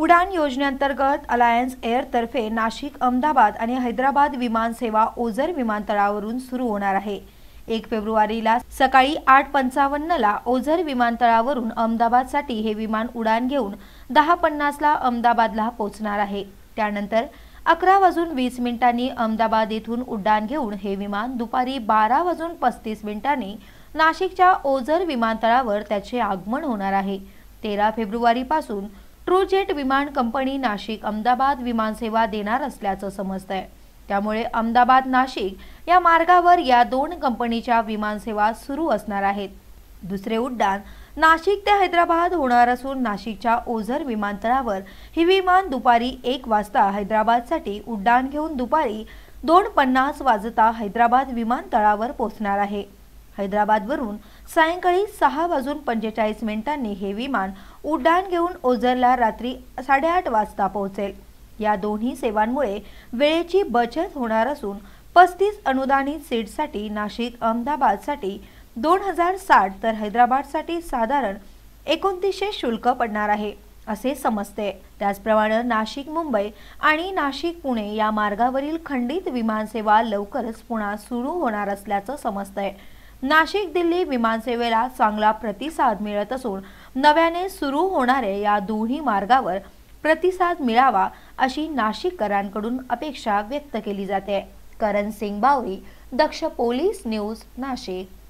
उडान योजनेअंतर्गत अलायन्स एअरतर्फे नाशिक अहमदाबाद आणि हैदराबाद विमानसेवा ओझर विमानतळावरून सुरू होणार आहे एक फेब्रुवारीला सकाळी आठ पंचावन्नला ओझर विमानतळावरून अहमदाबादसाठी हे विमान उडान घेऊन दहा पन्नासला अहमदाबादला पोहोचणार आहे त्यानंतर अकरा वाजून वीस मिनिटांनी अहमदाबाद येथून उड्डाण घेऊन हे विमान दुपारी बारा वाजून पस्तीस मिनिटांनी नाशिकच्या ओझर विमानतळावर त्याचे आगमन होणार आहे तेरा फेब्रुवारीपासून ट्रूजेट विमान कंपनी नाशिक अहमदाबाद विमान सेवा देणार असल्याचं समजतंय त्यामुळे अहमदाबाद नाशिक या मार्गावर या दोन कंपनीच्या विमानसेवा सुरू असणार आहेत दुसरे उड्डाण नाशिक ते हैदराबाद होणार असून नाशिकच्या ओझर विमानतळावर ही विमान दुपारी एक वाजता हैदराबादसाठी उड्डाण घेऊन दुपारी दोन पन्नास वाजता हैदराबाद विमानतळावर पोहोचणार आहे हैदराबादवरून सायंकाळी सहा वाजून पंचेचाळीस मिनिटांनी हे विमान उड्डाण घेऊन ओझरला रात्री साडेआठ वाजता पोहोचेल या दोन्ही सेवांमुळे वेळेची बचत होणार असून पस्तीस अनुदानित सीटसाठी नाशिक अहमदाबादसाठी दोन हजार साठ तर हैदराबादसाठी साधारण एकोणतीसशे शुल्क पडणार आहे असे समजते त्याचप्रमाणे नाशिक मुंबई आणि नाशिक पुणे या मार्गावरील खंडित विमानसेवा लवकरच पुन्हा सुरू होणार असल्याचं समजतंय नाशिक दिल्ली विमानसेवेला चांगला प्रतिसाद मिळत असून नव्याने सुरू होणाऱ्या या दोन्ही मार्गावर प्रतिसाद मिळावा अशी नाशिककरांकडून अपेक्षा व्यक्त केली जाते करण सिंग बावरी दक्ष पोलीस न्यूज नाशिक